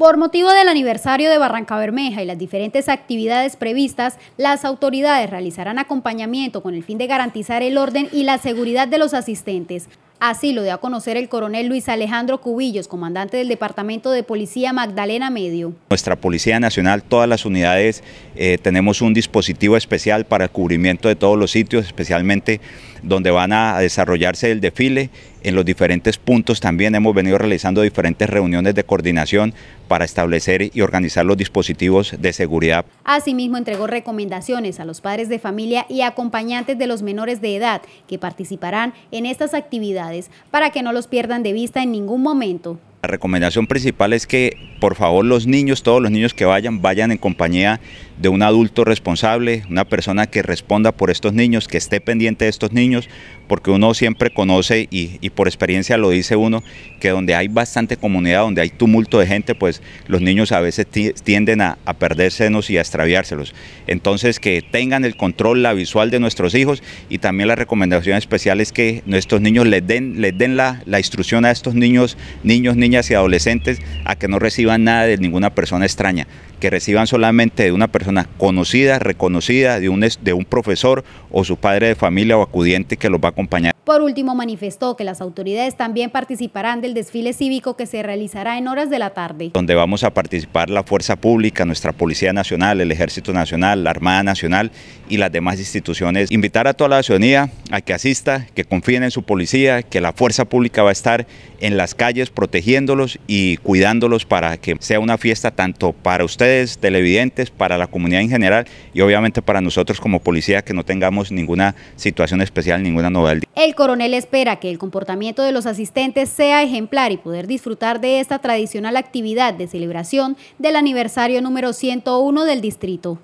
Por motivo del aniversario de Barranca Bermeja y las diferentes actividades previstas, las autoridades realizarán acompañamiento con el fin de garantizar el orden y la seguridad de los asistentes. Así lo dio a conocer el coronel Luis Alejandro Cubillos, comandante del Departamento de Policía Magdalena Medio. Nuestra Policía Nacional, todas las unidades, eh, tenemos un dispositivo especial para el cubrimiento de todos los sitios, especialmente donde van a desarrollarse el desfile en los diferentes puntos también hemos venido realizando diferentes reuniones de coordinación para establecer y organizar los dispositivos de seguridad. Asimismo, entregó recomendaciones a los padres de familia y acompañantes de los menores de edad que participarán en estas actividades para que no los pierdan de vista en ningún momento. La recomendación principal es que por favor los niños, todos los niños que vayan, vayan en compañía de un adulto responsable, una persona que responda por estos niños, que esté pendiente de estos niños, porque uno siempre conoce y, por experiencia lo dice uno, que donde hay bastante comunidad, donde hay tumulto de gente, pues los niños a veces tienden a, perder senos y a extraviárselos. Entonces que tengan el control, la visual de nuestros hijos y también la recomendación especial es que nuestros niños les den, den la, la instrucción a estos niños, niños, niños niñas y adolescentes a que no reciban nada de ninguna persona extraña, que reciban solamente de una persona conocida, reconocida, de un, de un profesor o su padre de familia o acudiente que los va a acompañar. Por último, manifestó que las autoridades también participarán del desfile cívico que se realizará en horas de la tarde. Donde vamos a participar la Fuerza Pública, nuestra Policía Nacional, el Ejército Nacional, la Armada Nacional y las demás instituciones. Invitar a toda la ciudadanía a que asista, que confíen en su policía, que la Fuerza Pública va a estar en las calles protegiendo y cuidándolos para que sea una fiesta tanto para ustedes, televidentes, para la comunidad en general y obviamente para nosotros como policía que no tengamos ninguna situación especial, ninguna novedad. El coronel espera que el comportamiento de los asistentes sea ejemplar y poder disfrutar de esta tradicional actividad de celebración del aniversario número 101 del distrito.